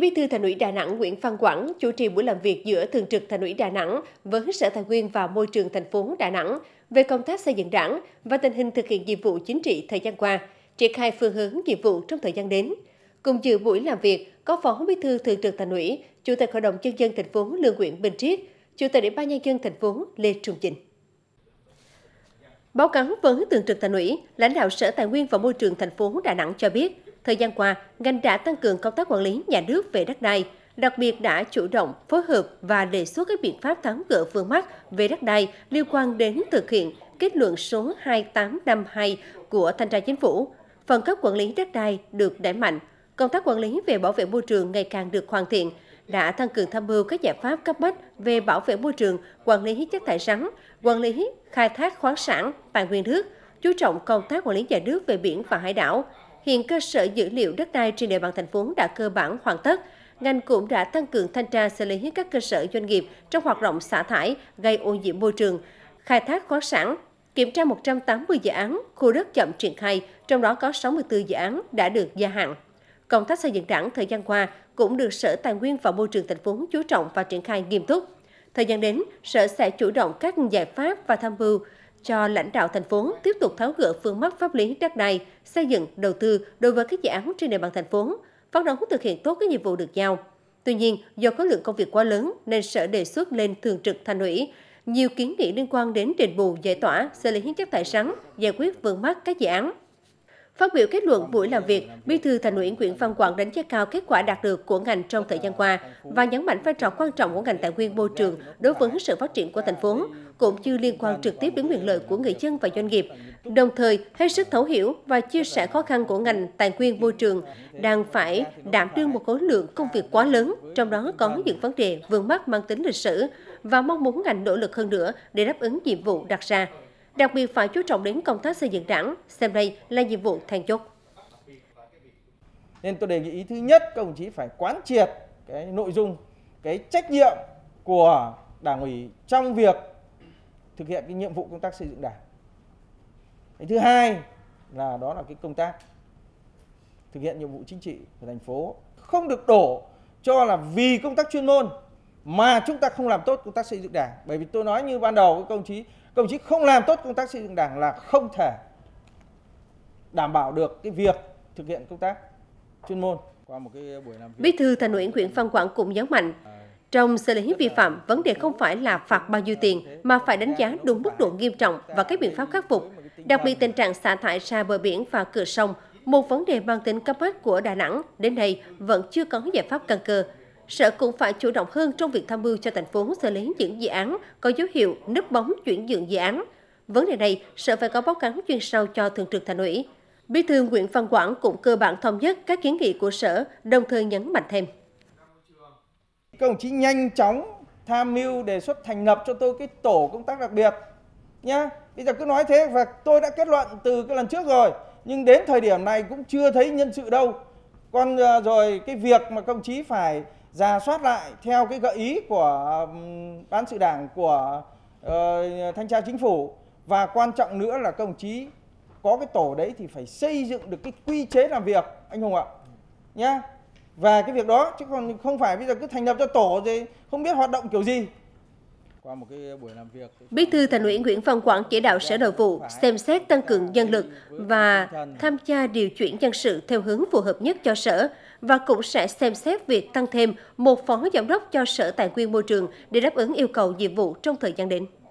Bí thư Thành ủy Đà Nẵng Nguyễn Văn Quảng chủ trì buổi làm việc giữa Thường trực Thành ủy Đà Nẵng với Sở Tài nguyên và Môi trường thành phố Đà Nẵng về công tác xây dựng đảng và tình hình thực hiện nhiệm vụ chính trị thời gian qua, triển khai phương hướng nhiệm vụ trong thời gian đến. Cùng dự buổi làm việc có Phó Bí thư Thường trực Thành ủy, Chủ tịch Hội đồng nhân dân thành phố Lương Nguyễn Bình Triết, Chủ tịch Ủy ban nhân dân thành phố Lê Trung Chỉnh. Báo cáo với Thường trực Thành ủy, lãnh đạo Sở Tài nguyên và Môi trường thành phố Đà Nẵng cho biết, Thời gian qua, ngành đã tăng cường công tác quản lý nhà nước về đất đai, đặc biệt đã chủ động phối hợp và đề xuất các biện pháp tháo gỡ vướng mắc về đất đai liên quan đến thực hiện kết luận số 2852 của Thanh tra Chính phủ. Phần cấp quản lý đất đai được đẩy mạnh, công tác quản lý về bảo vệ môi trường ngày càng được hoàn thiện, đã tăng cường tham mưu các giải pháp cấp bách về bảo vệ môi trường, quản lý chất thải rắn, quản lý khai thác khoáng sản, tài nguyên nước, chú trọng công tác quản lý nhà nước về biển và hải đảo, hiện cơ sở dữ liệu đất đai trên địa bàn thành phố đã cơ bản hoàn tất. Ngành cũng đã tăng cường thanh tra xử lý các cơ sở doanh nghiệp trong hoạt động xả thải gây ô nhiễm môi trường, khai thác khoáng sản, kiểm tra 180 dự án khu đất chậm triển khai, trong đó có 64 dự án đã được gia hạn. Công tác xây dựng đảng thời gian qua cũng được Sở Tài nguyên và Môi trường thành phố chú trọng và triển khai nghiêm túc. Thời gian đến, Sở sẽ chủ động các giải pháp và tham mưu cho lãnh đạo thành phố tiếp tục tháo gỡ phương mắc pháp lý đất đai, xây dựng, đầu tư đối với các dự án trên địa bàn thành phố, phấn đấu thực hiện tốt các nhiệm vụ được giao. Tuy nhiên, do khối lượng công việc quá lớn nên sở đề xuất lên thường trực thành ủy nhiều kiến nghị liên quan đến đền bù giải tỏa, xử lý chất tài sản giải quyết vướng mắc các dự án. Phát biểu kết luận buổi làm việc, Bí thư Thành ủy Nguyễn Văn Quảng đánh giá cao kết quả đạt được của ngành trong thời gian qua và nhấn mạnh vai trò quan trọng của ngành tài nguyên môi trường đối với sự phát triển của thành phố, cũng như liên quan trực tiếp đến quyền lợi của người dân và doanh nghiệp. Đồng thời, hết sức thấu hiểu và chia sẻ khó khăn của ngành tài nguyên môi trường đang phải đảm đương một khối lượng công việc quá lớn, trong đó có những vấn đề vướng mắc mang tính lịch sử và mong muốn ngành nỗ lực hơn nữa để đáp ứng nhiệm vụ đặt ra đặc biệt phải chú trọng đến công tác xây dựng đảng, xem đây là nhiệm vụ then chốt. Nên tôi đề nghị thứ nhất các đồng chí phải quán triệt cái nội dung, cái trách nhiệm của đảng ủy trong việc thực hiện cái nhiệm vụ công tác xây dựng đảng. Cái thứ hai là đó là cái công tác thực hiện nhiệm vụ chính trị của thành phố không được đổ cho là vì công tác chuyên môn mà chúng ta không làm tốt công tác xây dựng đảng bởi vì tôi nói như ban đầu các công chí công chí không làm tốt công tác xây dựng đảng là không thể đảm bảo được cái việc thực hiện công tác chuyên môn qua một cái buổi làm việc. Bí thư Thành ủy Nguyễn Phan Quảng cũng nhấn mạnh à, trong xử lý vi phạm, vấn đề không phải là phạt bao nhiêu tiền mà phải đánh giá đúng mức độ nghiêm trọng và các biện pháp khắc phục. Đặc biệt tình trạng xả thải ra bờ biển và cửa sông, một vấn đề mang tính cấp bách của Đà Nẵng đến nay vẫn chưa có giải pháp căn cơ. Sở cũng phải chủ động hơn trong việc tham mưu cho thành phố xử lý những dự án có dấu hiệu nứt bóng chuyển nhượng dự án. Vấn đề này, Sở phải có báo cáo chuyên sâu cho Thường trực Thành ủy. Bí thư Nguyễn Văn Quảng cũng cơ bản thống nhất các kiến nghị của Sở, đồng thời nhấn mạnh thêm. Các đồng chí nhanh chóng tham mưu đề xuất thành lập cho tôi cái tổ công tác đặc biệt nhá. Bây giờ cứ nói thế và tôi đã kết luận từ cái lần trước rồi, nhưng đến thời điểm này cũng chưa thấy nhân sự đâu. Còn à, rồi cái việc mà công chí phải ra soát lại theo cái gợi ý của ban sự đảng của uh, thanh tra chính phủ và quan trọng nữa là các đồng chí có cái tổ đấy thì phải xây dựng được cái quy chế làm việc anh hùng ạ nhá và cái việc đó chứ còn không phải bây giờ cứ thành lập cho tổ rồi không biết hoạt động kiểu gì qua một cái buổi làm việc. Bí thư Thành ủy Nguyễn Văn Quảng chỉ đạo Sở Nội vụ dạ, xem xét tăng cường nhân lực và tham gia điều chuyển nhân sự theo hướng phù hợp nhất cho sở, và cũng sẽ xem xét việc tăng thêm một phó giám đốc cho Sở Tài nguyên Môi trường để đáp ứng yêu cầu nhiệm vụ trong thời gian đến.